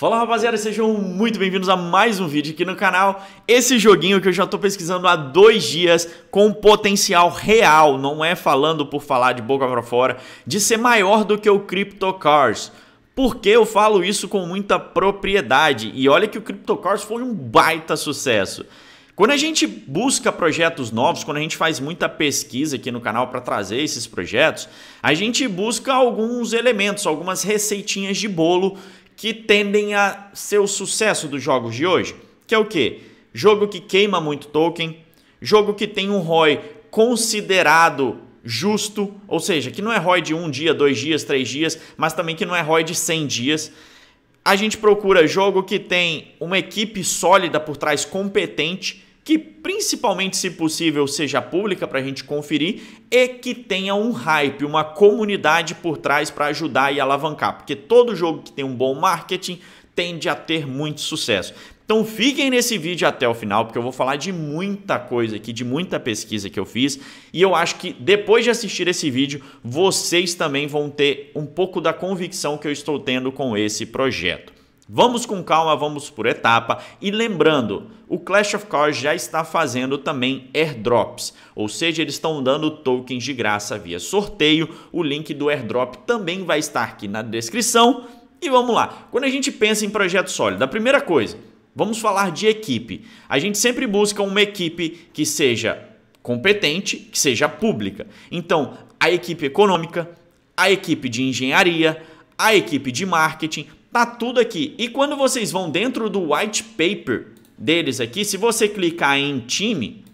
Fala rapaziada, sejam muito bem-vindos a mais um vídeo aqui no canal. Esse joguinho que eu já tô pesquisando há dois dias com potencial real, não é falando por falar de boca pra fora, de ser maior do que o Crypto Cars. Por que eu falo isso com muita propriedade? E olha que o Crypto Cars foi um baita sucesso. Quando a gente busca projetos novos, quando a gente faz muita pesquisa aqui no canal para trazer esses projetos, a gente busca alguns elementos, algumas receitinhas de bolo que tendem a ser o sucesso dos jogos de hoje, que é o que? Jogo que queima muito token, jogo que tem um ROI considerado justo, ou seja, que não é ROI de um dia, dois dias, três dias, mas também que não é ROI de 100 dias. A gente procura jogo que tem uma equipe sólida por trás, competente, que principalmente, se possível, seja pública para a gente conferir e que tenha um hype, uma comunidade por trás para ajudar e alavancar, porque todo jogo que tem um bom marketing tende a ter muito sucesso. Então fiquem nesse vídeo até o final, porque eu vou falar de muita coisa aqui, de muita pesquisa que eu fiz, e eu acho que depois de assistir esse vídeo, vocês também vão ter um pouco da convicção que eu estou tendo com esse projeto. Vamos com calma, vamos por etapa. E lembrando, o Clash of Cards já está fazendo também airdrops, ou seja, eles estão dando tokens de graça via sorteio. O link do airdrop também vai estar aqui na descrição. E vamos lá. Quando a gente pensa em projeto sólido, a primeira coisa, vamos falar de equipe. A gente sempre busca uma equipe que seja competente, que seja pública. Então, a equipe econômica, a equipe de engenharia, a equipe de marketing, Tá tudo aqui. E quando vocês vão dentro do white paper deles aqui, se você clicar em time,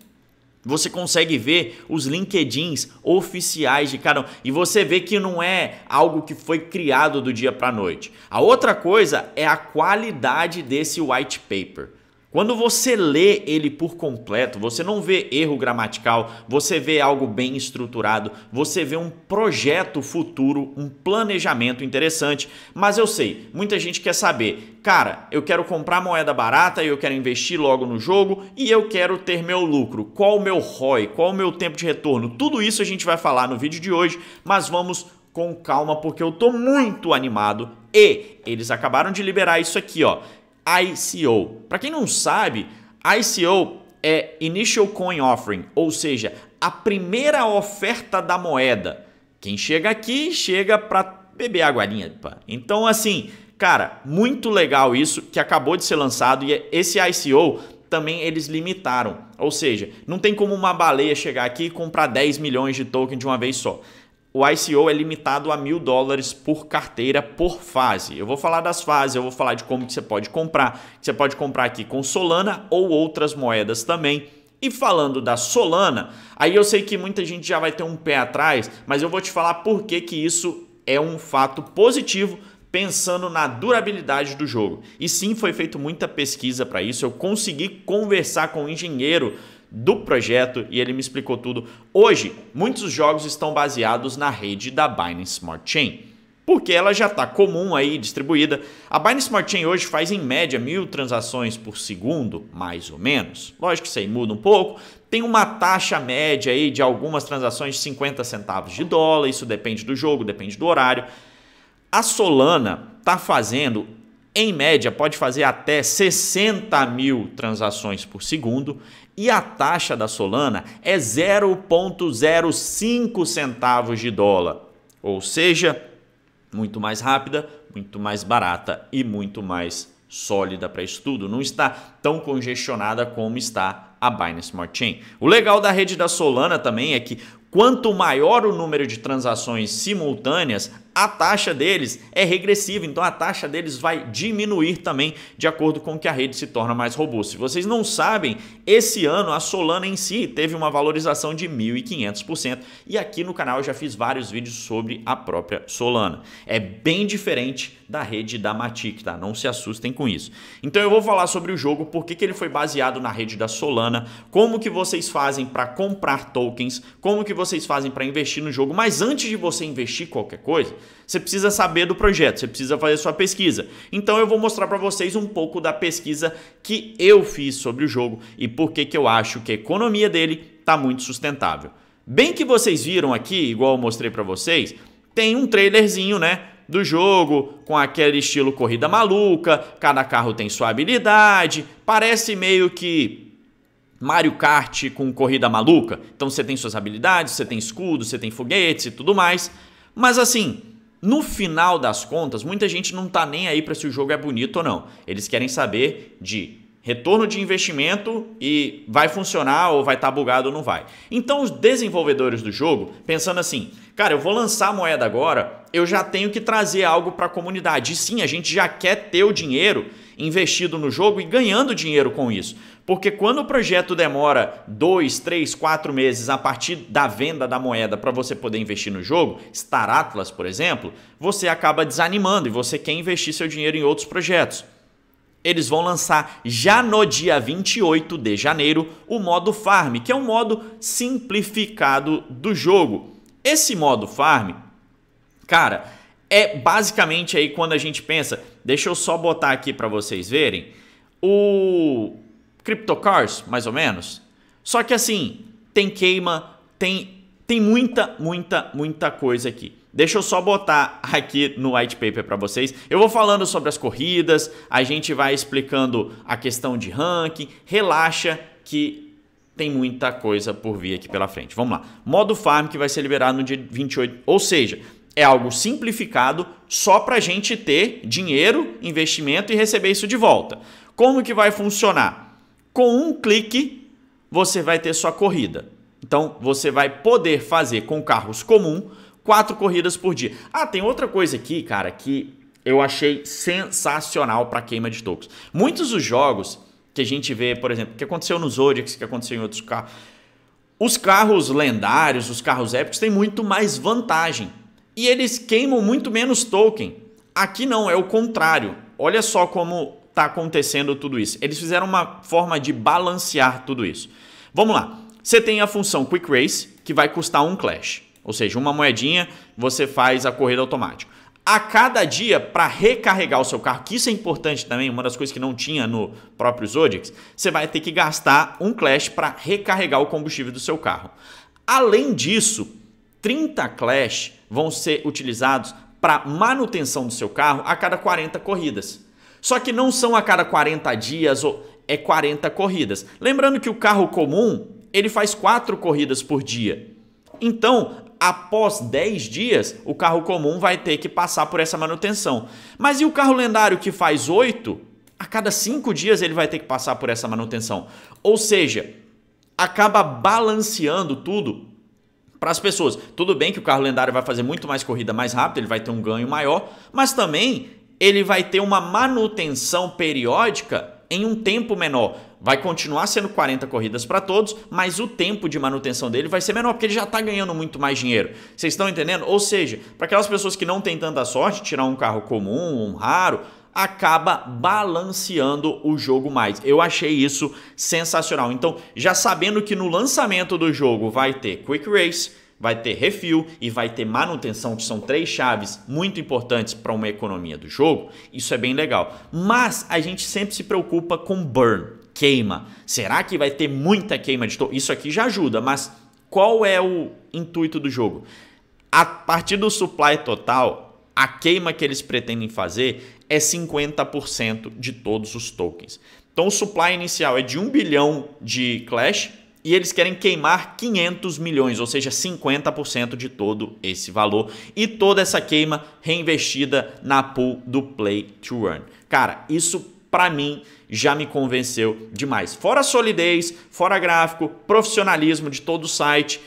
você consegue ver os LinkedIns oficiais de cada um e você vê que não é algo que foi criado do dia para noite. A outra coisa é a qualidade desse white paper. Quando você lê ele por completo, você não vê erro gramatical, você vê algo bem estruturado, você vê um projeto futuro, um planejamento interessante. Mas eu sei, muita gente quer saber, cara, eu quero comprar moeda barata, e eu quero investir logo no jogo e eu quero ter meu lucro. Qual o meu ROI? Qual o meu tempo de retorno? Tudo isso a gente vai falar no vídeo de hoje, mas vamos com calma porque eu tô muito animado e eles acabaram de liberar isso aqui, ó ICO. Para quem não sabe, ICO é Initial Coin Offering, ou seja, a primeira oferta da moeda. Quem chega aqui chega para beber a guarinha. Então, assim, cara, muito legal isso que acabou de ser lançado e é, esse ICO também eles limitaram. Ou seja, não tem como uma baleia chegar aqui e comprar 10 milhões de token de uma vez só o ICO é limitado a mil dólares por carteira por fase. Eu vou falar das fases, eu vou falar de como que você pode comprar. Você pode comprar aqui com Solana ou outras moedas também. E falando da Solana, aí eu sei que muita gente já vai ter um pé atrás, mas eu vou te falar por que, que isso é um fato positivo pensando na durabilidade do jogo. E sim, foi feita muita pesquisa para isso. Eu consegui conversar com um engenheiro do projeto e ele me explicou tudo. Hoje, muitos jogos estão baseados na rede da Binance Smart Chain porque ela já está comum aí, distribuída. A Binance Smart Chain hoje faz em média mil transações por segundo, mais ou menos. Lógico que isso aí muda um pouco. Tem uma taxa média aí de algumas transações de 50 centavos de dólar, isso depende do jogo, depende do horário. A Solana está fazendo em média, pode fazer até 60 mil transações por segundo e a taxa da Solana é 0,05 centavos de dólar, ou seja, muito mais rápida, muito mais barata e muito mais sólida para isso tudo. Não está tão congestionada como está a Binance Smart Chain. O legal da rede da Solana também é que quanto maior o número de transações simultâneas, a taxa deles é regressiva, então a taxa deles vai diminuir também de acordo com que a rede se torna mais robusta. Se vocês não sabem, esse ano a Solana em si teve uma valorização de 1.500% e aqui no canal eu já fiz vários vídeos sobre a própria Solana. É bem diferente da rede da Matic, tá? Não se assustem com isso. Então eu vou falar sobre o jogo, por que, que ele foi baseado na rede da Solana, como que vocês fazem para comprar tokens, como que vocês fazem para investir no jogo, mas antes de você investir qualquer coisa, você precisa saber do projeto, você precisa fazer sua pesquisa. Então eu vou mostrar para vocês um pouco da pesquisa que eu fiz sobre o jogo e por que, que eu acho que a economia dele está muito sustentável. Bem que vocês viram aqui, igual eu mostrei para vocês, tem um trailerzinho, né? do jogo, com aquele estilo corrida maluca, cada carro tem sua habilidade, parece meio que Mario Kart com corrida maluca. Então você tem suas habilidades, você tem escudo, você tem foguetes e tudo mais. Mas assim, no final das contas, muita gente não está nem aí para se o jogo é bonito ou não. Eles querem saber de retorno de investimento e vai funcionar ou vai estar tá bugado ou não vai. Então os desenvolvedores do jogo, pensando assim, cara, eu vou lançar a moeda agora, eu já tenho que trazer algo para a comunidade. E sim, a gente já quer ter o dinheiro investido no jogo e ganhando dinheiro com isso. Porque quando o projeto demora dois, três, quatro meses a partir da venda da moeda para você poder investir no jogo, Star Atlas, por exemplo, você acaba desanimando e você quer investir seu dinheiro em outros projetos. Eles vão lançar já no dia 28 de janeiro o modo farm, que é um modo simplificado do jogo. Esse modo farm, cara, é basicamente aí quando a gente pensa, deixa eu só botar aqui para vocês verem, o CryptoCars, mais ou menos. Só que assim, tem queima, tem, tem muita, muita, muita coisa aqui. Deixa eu só botar aqui no white paper para vocês. Eu vou falando sobre as corridas, a gente vai explicando a questão de ranking. Relaxa que tem muita coisa por vir aqui pela frente. Vamos lá. Modo farm que vai ser liberado no dia 28, ou seja, é algo simplificado só para a gente ter dinheiro, investimento e receber isso de volta. Como que vai funcionar? Com um clique você vai ter sua corrida. Então você vai poder fazer com carros comum quatro corridas por dia. Ah, tem outra coisa aqui, cara, que eu achei sensacional para queima de tocos. Muitos dos jogos que a gente vê, por exemplo, que aconteceu nos Zodiacs, que aconteceu em outros carros, os carros lendários, os carros épicos têm muito mais vantagem e eles queimam muito menos token. Aqui não, é o contrário. Olha só como está acontecendo tudo isso. Eles fizeram uma forma de balancear tudo isso. Vamos lá. Você tem a função Quick Race, que vai custar um Clash. Ou seja, uma moedinha, você faz a corrida automática. A cada dia, para recarregar o seu carro, que isso é importante também, uma das coisas que não tinha no próprio Zodix, você vai ter que gastar um Clash para recarregar o combustível do seu carro. Além disso, 30 Clash vão ser utilizados para manutenção do seu carro a cada 40 corridas. Só que não são a cada 40 dias ou é 40 corridas. Lembrando que o carro comum, ele faz 4 corridas por dia. Então, após 10 dias, o carro comum vai ter que passar por essa manutenção. Mas e o carro lendário que faz 8? A cada 5 dias ele vai ter que passar por essa manutenção. Ou seja, acaba balanceando tudo para as pessoas. Tudo bem que o carro lendário vai fazer muito mais corrida mais rápido, ele vai ter um ganho maior, mas também ele vai ter uma manutenção periódica em um tempo menor. Vai continuar sendo 40 corridas para todos, mas o tempo de manutenção dele vai ser menor, porque ele já está ganhando muito mais dinheiro. Vocês estão entendendo? Ou seja, para aquelas pessoas que não têm tanta sorte, tirar um carro comum, um raro, acaba balanceando o jogo mais. Eu achei isso sensacional. Então, já sabendo que no lançamento do jogo vai ter Quick Race, vai ter refil e vai ter manutenção, que são três chaves muito importantes para uma economia do jogo. Isso é bem legal. Mas a gente sempre se preocupa com burn, queima. Será que vai ter muita queima de token? Isso aqui já ajuda, mas qual é o intuito do jogo? A partir do supply total, a queima que eles pretendem fazer é 50% de todos os tokens. Então o supply inicial é de 1 bilhão de Clash e eles querem queimar 500 milhões, ou seja, 50% de todo esse valor e toda essa queima reinvestida na pool do Play to Earn. Cara, isso para mim já me convenceu demais. Fora solidez, fora gráfico, profissionalismo de todo o site,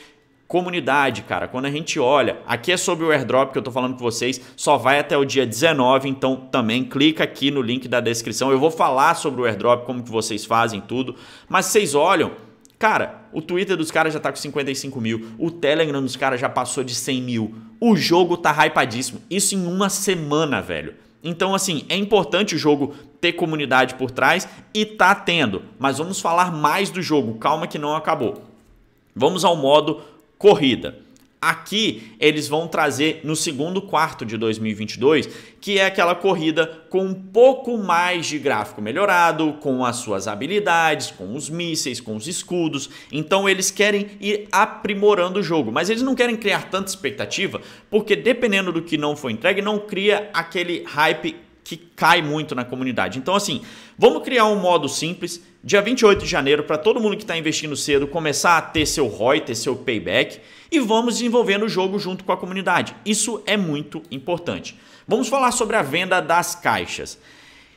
comunidade, cara. Quando a gente olha, aqui é sobre o airdrop que eu tô falando com vocês, só vai até o dia 19, então também clica aqui no link da descrição. Eu vou falar sobre o airdrop, como que vocês fazem tudo, mas vocês olham, cara, o Twitter dos caras já tá com 55 mil, o Telegram dos caras já passou de 100 mil, o jogo tá hypadíssimo, isso em uma semana, velho. Então, assim, é importante o jogo ter comunidade por trás e tá tendo. Mas vamos falar mais do jogo, calma que não acabou. Vamos ao modo corrida. Aqui eles vão trazer no segundo quarto de 2022, que é aquela corrida com um pouco mais de gráfico melhorado, com as suas habilidades, com os mísseis, com os escudos. Então eles querem ir aprimorando o jogo, mas eles não querem criar tanta expectativa, porque dependendo do que não for entregue, não cria aquele hype que cai muito na comunidade. Então, assim, vamos criar um modo simples, dia 28 de janeiro, para todo mundo que está investindo cedo começar a ter seu ROI, ter seu payback, e vamos desenvolvendo o jogo junto com a comunidade. Isso é muito importante. Vamos falar sobre a venda das caixas.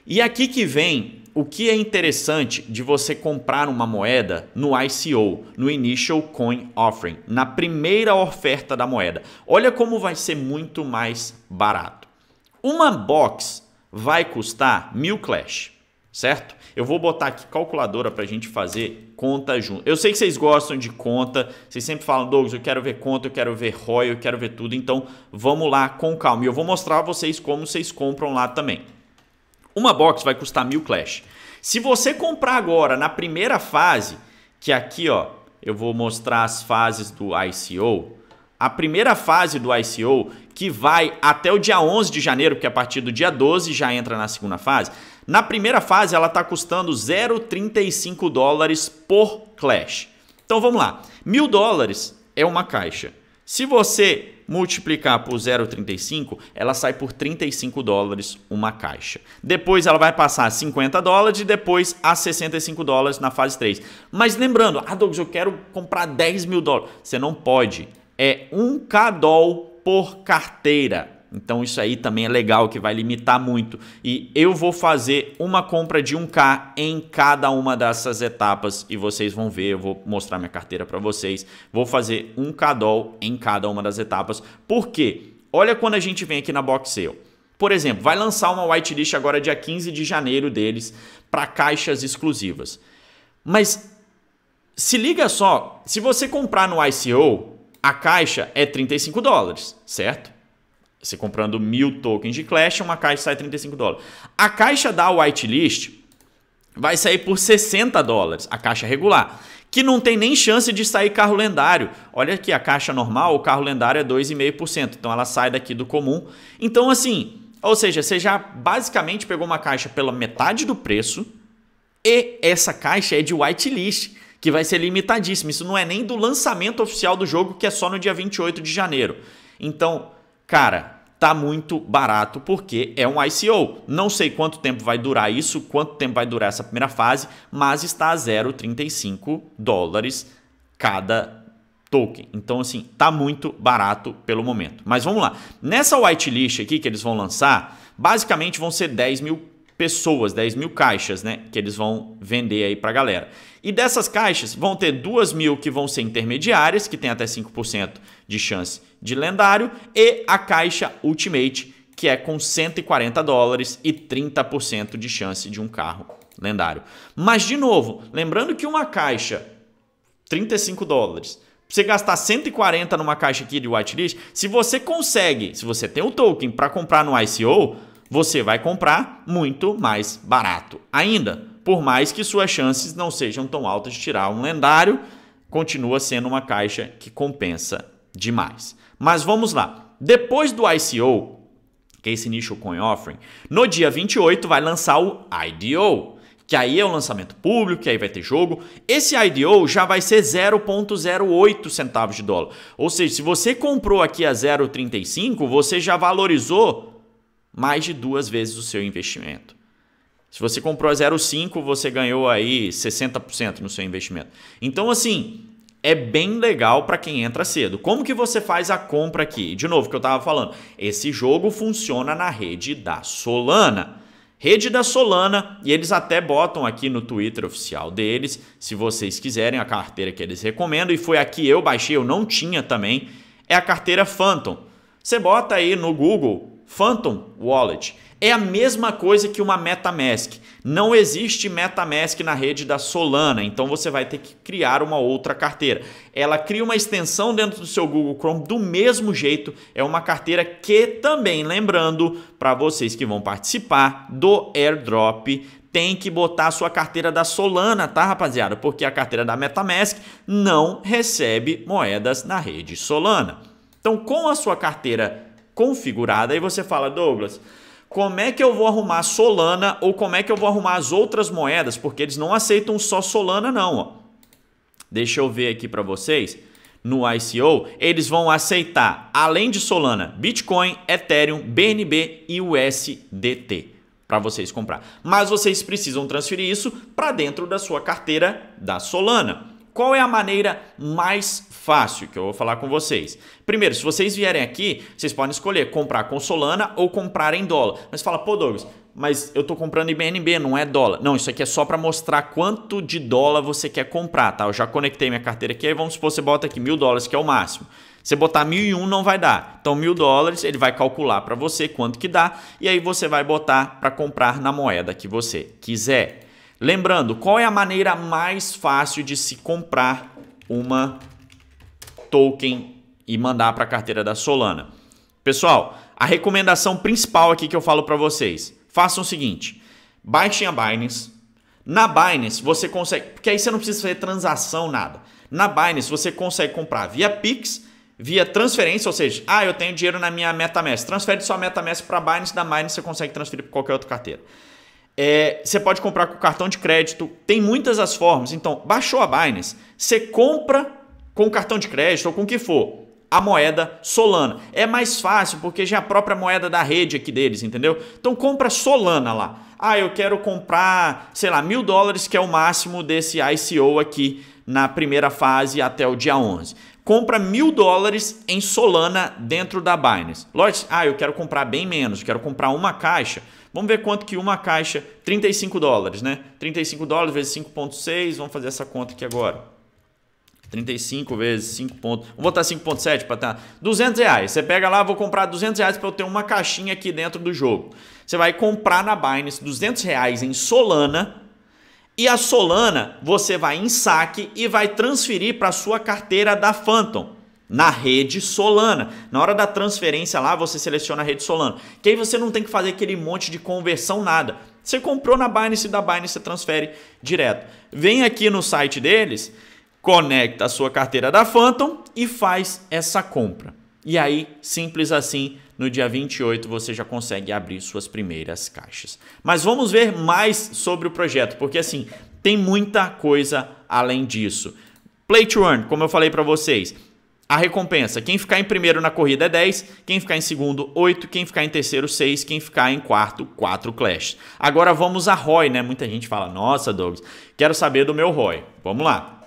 E aqui que vem o que é interessante de você comprar uma moeda no ICO, no Initial Coin Offering, na primeira oferta da moeda. Olha como vai ser muito mais barato. Uma box vai custar mil Clash, certo? Eu vou botar aqui calculadora para a gente fazer conta junto. Eu sei que vocês gostam de conta, vocês sempre falam, Douglas, eu quero ver conta, eu quero ver ROI, eu quero ver tudo, então vamos lá com calma. E eu vou mostrar a vocês como vocês compram lá também. Uma box vai custar mil Clash. Se você comprar agora na primeira fase, que é aqui ó, eu vou mostrar as fases do ICO, a primeira fase do ICO, que vai até o dia 11 de janeiro, porque a partir do dia 12 já entra na segunda fase. Na primeira fase, ela está custando 0,35 dólares por Clash. Então vamos lá, mil dólares é uma caixa. Se você multiplicar por 0,35, ela sai por 35 dólares uma caixa. Depois ela vai passar a 50 dólares e depois a 65 dólares na fase 3. Mas lembrando, ah Douglas, eu quero comprar 10 mil dólares. Você não pode. É 1k doll por carteira. Então isso aí também é legal que vai limitar muito. E eu vou fazer uma compra de 1K em cada uma dessas etapas e vocês vão ver, eu vou mostrar minha carteira para vocês. Vou fazer 1K doll em cada uma das etapas. Por quê? Olha quando a gente vem aqui na Box Sale. Por exemplo, vai lançar uma whitelist agora dia 15 de janeiro deles para caixas exclusivas. Mas se liga só, se você comprar no ICO, a caixa é 35 dólares, certo? Você comprando mil tokens de Clash, uma caixa sai 35 dólares. A caixa da whitelist vai sair por 60 dólares, a caixa regular, que não tem nem chance de sair carro lendário. Olha aqui, a caixa normal, o carro lendário é 2,5%, então ela sai daqui do comum. Então assim, ou seja, você já basicamente pegou uma caixa pela metade do preço e essa caixa é de whitelist que vai ser limitadíssimo. Isso não é nem do lançamento oficial do jogo, que é só no dia 28 de janeiro. Então, cara, tá muito barato porque é um ICO. Não sei quanto tempo vai durar isso, quanto tempo vai durar essa primeira fase, mas está a 0,35 dólares cada token. Então, assim, tá muito barato pelo momento. Mas vamos lá. Nessa whitelist aqui que eles vão lançar, basicamente vão ser 10 mil pessoas, 10 mil caixas, né? Que eles vão vender aí para a galera. E dessas caixas vão ter 2 mil que vão ser intermediárias, que tem até 5% de chance de lendário, e a caixa Ultimate, que é com 140 dólares e 30% de chance de um carro lendário. Mas, de novo, lembrando que uma caixa, 35 dólares, você gastar 140 numa caixa aqui de whitelist, se você consegue, se você tem o token para comprar no ICO, você vai comprar muito mais barato. Ainda, por mais que suas chances não sejam tão altas de tirar um lendário, continua sendo uma caixa que compensa demais. Mas vamos lá. Depois do ICO, que é esse Initial Coin Offering, no dia 28 vai lançar o IDO, que aí é o lançamento público, que aí vai ter jogo. Esse IDO já vai ser 0.08 centavos de dólar. Ou seja, se você comprou aqui a 0.35, você já valorizou mais de duas vezes o seu investimento. Se você comprou a 0,5, você ganhou aí 60% no seu investimento. Então, assim, é bem legal para quem entra cedo. Como que você faz a compra aqui? De novo, que eu estava falando, esse jogo funciona na rede da Solana. Rede da Solana, e eles até botam aqui no Twitter oficial deles, se vocês quiserem, a carteira que eles recomendam, e foi aqui eu baixei, eu não tinha também, é a carteira Phantom. Você bota aí no Google Phantom Wallet. É a mesma coisa que uma MetaMask. Não existe MetaMask na rede da Solana, então você vai ter que criar uma outra carteira. Ela cria uma extensão dentro do seu Google Chrome do mesmo jeito. É uma carteira que também, lembrando para vocês que vão participar do airdrop, tem que botar a sua carteira da Solana, tá, rapaziada? Porque a carteira da MetaMask não recebe moedas na rede Solana. Então, com a sua carteira configurada. Aí você fala, Douglas, como é que eu vou arrumar Solana ou como é que eu vou arrumar as outras moedas? Porque eles não aceitam só Solana não, ó. Deixa eu ver aqui para vocês. No ICO, eles vão aceitar, além de Solana, Bitcoin, Ethereum, BNB e USDT para vocês comprar. Mas vocês precisam transferir isso para dentro da sua carteira da Solana qual é a maneira mais fácil que eu vou falar com vocês. Primeiro, se vocês vierem aqui, vocês podem escolher comprar com Solana ou comprar em dólar. Mas fala, pô, Douglas, mas eu tô comprando em BNB, não é dólar. Não, isso aqui é só para mostrar quanto de dólar você quer comprar, tá? Eu já conectei minha carteira aqui, aí vamos supor você bota aqui mil dólares, que é o máximo. Você botar mil e um não vai dar. Então mil dólares ele vai calcular para você quanto que dá e aí você vai botar para comprar na moeda que você quiser. Lembrando, qual é a maneira mais fácil de se comprar uma token e mandar para a carteira da Solana? Pessoal, a recomendação principal aqui que eu falo para vocês, façam o seguinte, baixem a Binance. Na Binance você consegue, porque aí você não precisa fazer transação nada. Na Binance você consegue comprar via Pix, via transferência, ou seja, ah, eu tenho dinheiro na minha MetaMask, transfere sua MetaMask para Binance, da Binance você consegue transferir para qualquer outra carteira. É, você pode comprar com cartão de crédito, tem muitas as formas. Então, baixou a Binance, você compra com cartão de crédito ou com o que for a moeda Solana. É mais fácil porque já é a própria moeda da rede aqui deles, entendeu? Então compra Solana lá. Ah, eu quero comprar, sei lá, mil dólares que é o máximo desse ICO aqui na primeira fase até o dia 11. Compra mil dólares em Solana dentro da Binance. Lógico, ah, eu quero comprar bem menos, quero comprar uma caixa. Vamos ver quanto que uma caixa, 35 dólares, né? 35 dólares vezes 5.6, vamos fazer essa conta aqui agora. 35 vezes 5 pontos. Vou botar 5.7 para estar. Tá, 200 reais. Você pega lá, vou comprar 200 reais para eu ter uma caixinha aqui dentro do jogo. Você vai comprar na Binance 200 reais em Solana. E a Solana você vai em saque e vai transferir para sua carteira da Phantom na rede Solana. Na hora da transferência lá, você seleciona a rede Solana. Que aí você não tem que fazer aquele monte de conversão, nada. Você comprou na Binance, da Binance você transfere direto. Vem aqui no site deles, conecta a sua carteira da Phantom e faz essa compra. E aí, simples assim, no dia 28 você já consegue abrir suas primeiras caixas. Mas vamos ver mais sobre o projeto, porque assim, tem muita coisa além disso. Play to earn, como eu falei para vocês, a recompensa. Quem ficar em primeiro na corrida é 10, quem ficar em segundo, 8, quem ficar em terceiro, 6, quem ficar em quarto, 4 Clash. Agora vamos a ROI, né? Muita gente fala, nossa, Douglas, quero saber do meu ROI. Vamos lá.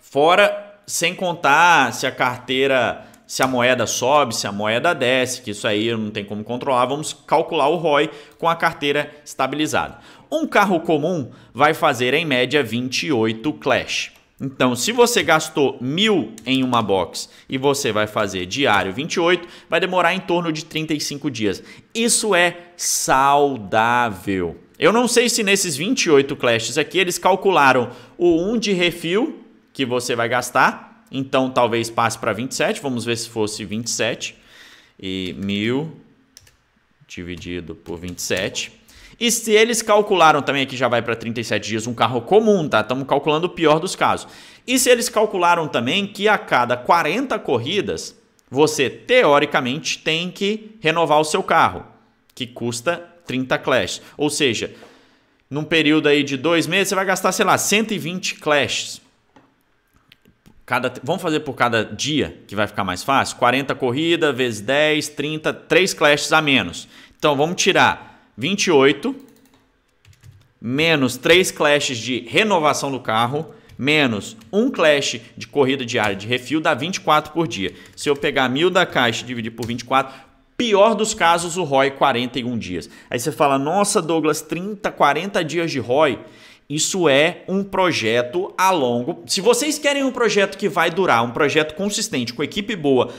Fora, sem contar se a carteira, se a moeda sobe, se a moeda desce, que isso aí não tem como controlar, vamos calcular o ROI com a carteira estabilizada. Um carro comum vai fazer, em média, 28 Clash. Então, se você gastou mil em uma box e você vai fazer diário 28, vai demorar em torno de 35 dias. Isso é saudável. Eu não sei se nesses 28 clashes aqui eles calcularam o 1 de refil que você vai gastar. Então, talvez passe para 27. Vamos ver se fosse 27. E mil dividido por 27 e se eles calcularam também, aqui já vai para 37 dias, um carro comum, tá? Estamos calculando o pior dos casos. E se eles calcularam também que a cada 40 corridas, você teoricamente tem que renovar o seu carro, que custa 30 clash. Ou seja, num período aí de dois meses, você vai gastar, sei lá, 120 clashes. Cada, vamos fazer por cada dia, que vai ficar mais fácil? 40 corrida vezes 10, 30, 3 clashes a menos. Então vamos tirar 28 menos 3 clashes de renovação do carro menos 1 clash de corrida diária de refil dá 24 por dia. Se eu pegar 1.000 da caixa e dividir por 24, pior dos casos o ROI 41 dias. Aí você fala, nossa Douglas, 30, 40 dias de ROI? Isso é um projeto a longo. Se vocês querem um projeto que vai durar, um projeto consistente, com equipe boa,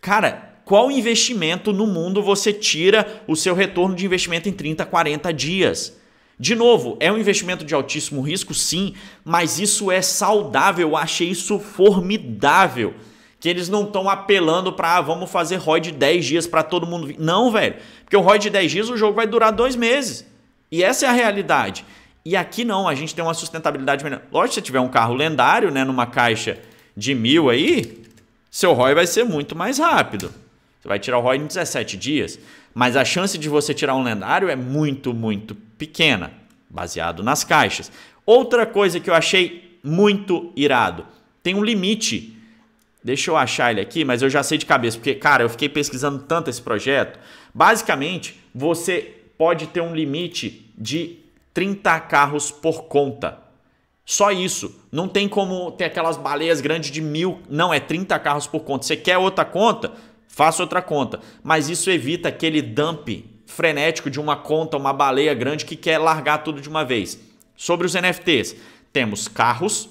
cara, qual investimento no mundo você tira o seu retorno de investimento em 30, 40 dias. De novo, é um investimento de altíssimo risco, sim, mas isso é saudável, eu achei isso formidável. Que eles não estão apelando para ah, vamos fazer ROI de 10 dias para todo mundo. Não, velho, porque o ROI de 10 dias o jogo vai durar dois meses. E essa é a realidade. E aqui não, a gente tem uma sustentabilidade melhor. Lógico, se você tiver um carro lendário, né, numa caixa de mil aí, seu ROI vai ser muito mais rápido. Você vai tirar o ROI em 17 dias, mas a chance de você tirar um lendário é muito, muito pequena, baseado nas caixas. Outra coisa que eu achei muito irado, tem um limite Deixa eu achar ele aqui, mas eu já sei de cabeça, porque, cara, eu fiquei pesquisando tanto esse projeto. Basicamente, você pode ter um limite de 30 carros por conta. Só isso. Não tem como ter aquelas baleias grandes de mil. Não, é 30 carros por conta. Você quer outra conta? faça outra conta. Mas isso evita aquele dump frenético de uma conta, uma baleia grande que quer largar tudo de uma vez. Sobre os NFTs, temos carros,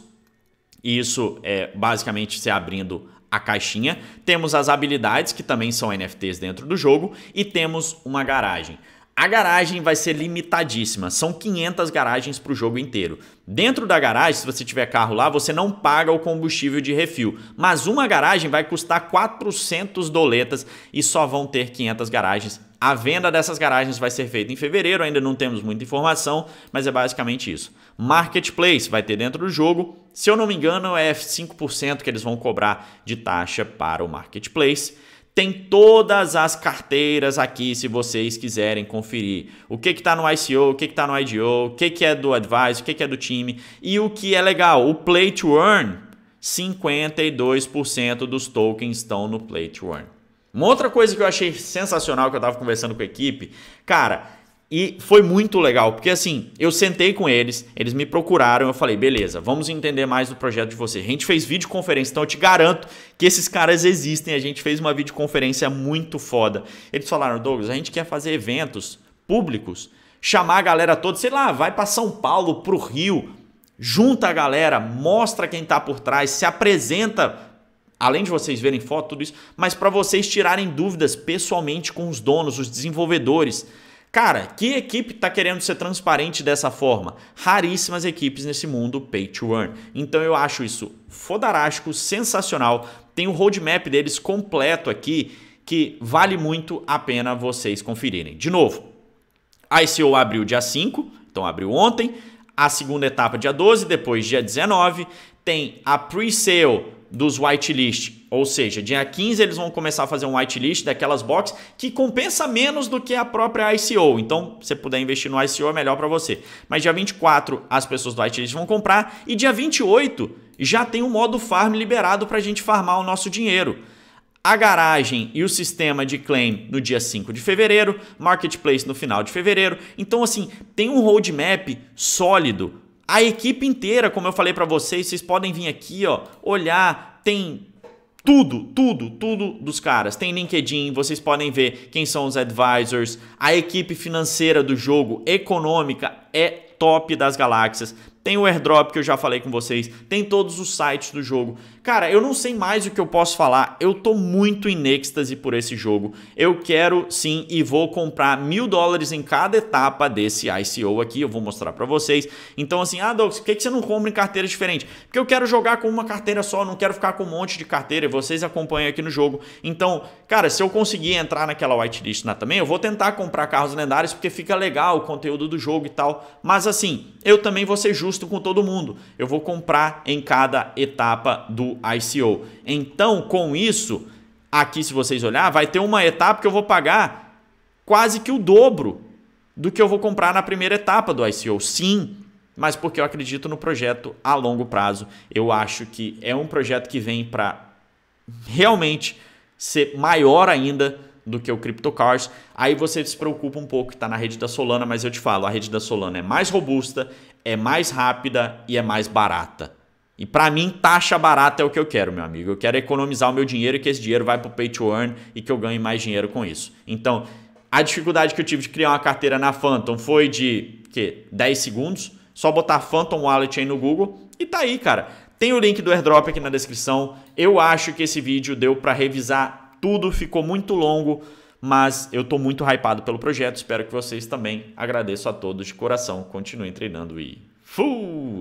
e isso é basicamente se abrindo a caixinha, temos as habilidades que também são NFTs dentro do jogo e temos uma garagem. A garagem vai ser limitadíssima, são 500 garagens para o jogo inteiro. Dentro da garagem, se você tiver carro lá, você não paga o combustível de refil, mas uma garagem vai custar 400 doletas e só vão ter 500 garagens. A venda dessas garagens vai ser feita em fevereiro, ainda não temos muita informação, mas é basicamente isso. Marketplace vai ter dentro do jogo, se eu não me engano, é 5% que eles vão cobrar de taxa para o marketplace. Tem todas as carteiras aqui se vocês quiserem conferir. O que está no ICO, o que está no IDO, o que, que é do advice, o que, que é do time. E o que é legal, o play to earn, 52% dos tokens estão no play to earn. Uma outra coisa que eu achei sensacional que eu estava conversando com a equipe, cara, e foi muito legal, porque assim, eu sentei com eles, eles me procuraram, eu falei, beleza, vamos entender mais do projeto de você. A gente fez videoconferência, então eu te garanto que esses caras existem. A gente fez uma videoconferência muito foda. Eles falaram, Douglas, a gente quer fazer eventos públicos, chamar a galera toda, sei lá, vai para São Paulo, pro Rio, junta a galera, mostra quem tá por trás, se apresenta além de vocês verem foto, tudo isso, mas para vocês tirarem dúvidas pessoalmente com os donos, os desenvolvedores. Cara, que equipe está querendo ser transparente dessa forma? Raríssimas equipes nesse mundo pay to earn. Então eu acho isso fodarástico, sensacional. Tem o um roadmap deles completo aqui que vale muito a pena vocês conferirem. De novo, a ICO abriu dia 5, então abriu ontem. A segunda etapa dia 12, depois dia 19 tem a pre-sale dos whitelist, ou seja, dia 15 eles vão começar a fazer um whitelist daquelas boxes que compensa menos do que a própria ICO. Então, se você puder investir no ICO é melhor para você. Mas dia 24 as pessoas do whitelist vão comprar e dia 28 já tem o modo farm liberado para a gente farmar o nosso dinheiro a garagem e o sistema de claim no dia 5 de fevereiro, marketplace no final de fevereiro. Então, assim, tem um roadmap sólido a equipe inteira, como eu falei para vocês, vocês podem vir aqui, ó, olhar, tem tudo, tudo, tudo dos caras. Tem LinkedIn, vocês podem ver quem são os advisors, a equipe financeira do jogo, econômica, é top das galáxias tem o airdrop que eu já falei com vocês, tem todos os sites do jogo. Cara, eu não sei mais o que eu posso falar, eu tô muito em êxtase por esse jogo. Eu quero sim e vou comprar mil dólares em cada etapa desse ICO aqui, eu vou mostrar para vocês. Então assim, ah Douglas, por que, que você não compra em carteira diferente? Porque eu quero jogar com uma carteira só, não quero ficar com um monte de carteira e vocês acompanham aqui no jogo. Então, cara, se eu conseguir entrar naquela whitelist né, também, eu vou tentar comprar carros lendários porque fica legal o conteúdo do jogo e tal. Mas assim, eu também vou ser justo custo com todo mundo. Eu vou comprar em cada etapa do ICO. Então, com isso, aqui se vocês olhar, vai ter uma etapa que eu vou pagar quase que o dobro do que eu vou comprar na primeira etapa do ICO. Sim, mas porque eu acredito no projeto a longo prazo. Eu acho que é um projeto que vem para realmente ser maior ainda do que o CryptoCars. Aí você se preocupa um pouco que está na rede da Solana, mas eu te falo, a rede da Solana é mais robusta, é mais rápida e é mais barata. E para mim, taxa barata é o que eu quero, meu amigo. Eu quero economizar o meu dinheiro e que esse dinheiro vai para o pay to earn e que eu ganhe mais dinheiro com isso. Então, a dificuldade que eu tive de criar uma carteira na Phantom foi de quê? 10 segundos, só botar Phantom Wallet aí no Google e tá aí, cara. Tem o link do AirDrop aqui na descrição. Eu acho que esse vídeo deu para revisar tudo, ficou muito longo mas eu estou muito hypado pelo projeto, espero que vocês também. Agradeço a todos de coração, continuem treinando e fui!